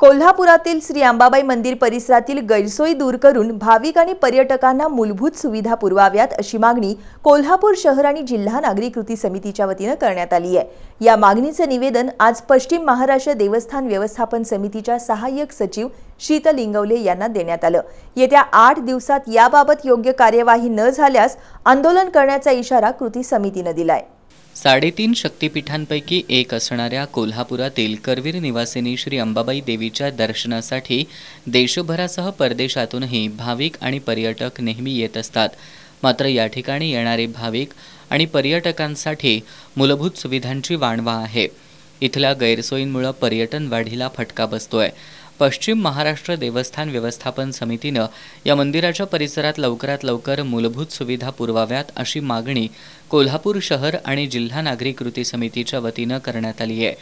कोल्हापुरातील श्री अंबाबाई मंदिर परिसरातील गैरसोयी दूर करून भाविक आणि पर्यटकांना मूलभूत सुविधा पुरवाव्यात अशी मागणी कोल्हापूर शहर आणि जिल्हा नागरी कृती समितीच्या वतीनं करण्यात आली आहे या मागणीचं निवेदन आज पश्चिम महाराष्ट्र देवस्थान व्यवस्थापन समितीच्या सहाय्यक सचिव शीतल इंगवले यांना देण्यात आलं येत्या आठ दिवसात याबाबत योग्य कार्यवाही न झाल्यास आंदोलन करण्याचा इशारा कृती समितीनं दिलाय साडेतीन शक्तिपीठांपैकी एक असणाऱ्या कोल्हापुरातील करवीर निवासिनी श्री अंबाबाई देवीच्या दर्शनासाठी देशभरासह परदेशातूनही भाविक आणि पर्यटक नेहमी येत असतात मात्र या ठिकाणी येणारे भाविक आणि पर्यटकांसाठी मूलभूत सुविधांची वाणवा आहे इथल्या गैरसोयींमुळे पर्यटन वाढीला फटका बसतोय पश्चिम महाराष्ट्र देवस्थान व्यवस्थापन समितीनं या मंदिराच्या परिसरात लवकरात लवकर मूलभूत सुविधा पुरवाव्यात अशी मागणी कोल्हापूर शहर आणि जिल्हा नागरी कृती समितीच्या वतीनं करण्यात आली आहे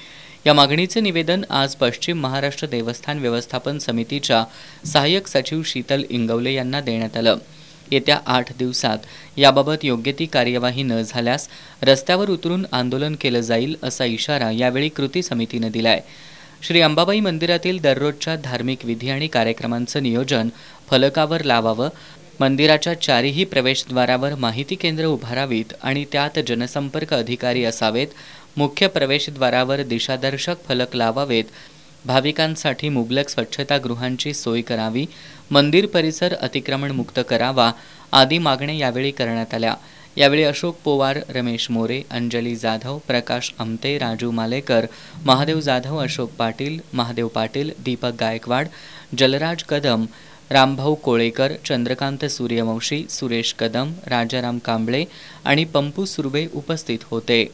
या मागणीचे निवेदन आज पश्चिम महाराष्ट्र देवस्थान व्यवस्थापन समितीच्या सहाय्यक सचिव शीतल इंगवले यांना देण्यात आलं येत्या आठ दिवसात याबाबत योग्य ती कार्यवाही न झाल्यास रस्त्यावर उतरून आंदोलन केलं जाईल असा इशारा यावेळी कृती समितीनं दिला आहे श्री अंबाबाई मंदिरातील दररोजच्या धार्मिक विधी आणि कार्यक्रमांचं नियोजन फलकावर लावावं मंदिराच्या चारीही प्रवेशद्वारावर माहिती केंद्र उभारावीत आणि त्यात जनसंपर्क अधिकारी असावेत मुख्य प्रवेशद्वारावर दिशादर्शक फलक लावावेत भाविकांसाठी मुबलक स्वच्छतागृहांची सोय करावी मंदिर परिसर अतिक्रमणमुक्त करावा आदी मागण्या यावेळी करण्यात आल्या यावेळी अशोक पोवार रमेश मोरे अंजली जाधव प्रकाश अमते, राजू मालेकर महादेव जाधव अशोक पाटील महादेव पाटील दीपक गायकवाड जलराज कदम रामभाऊ कोळेकर चंद्रकांत सूर्यवंशी सुरेश कदम राजाराम कांबळे आणि पंपू सुर्वे उपस्थित होते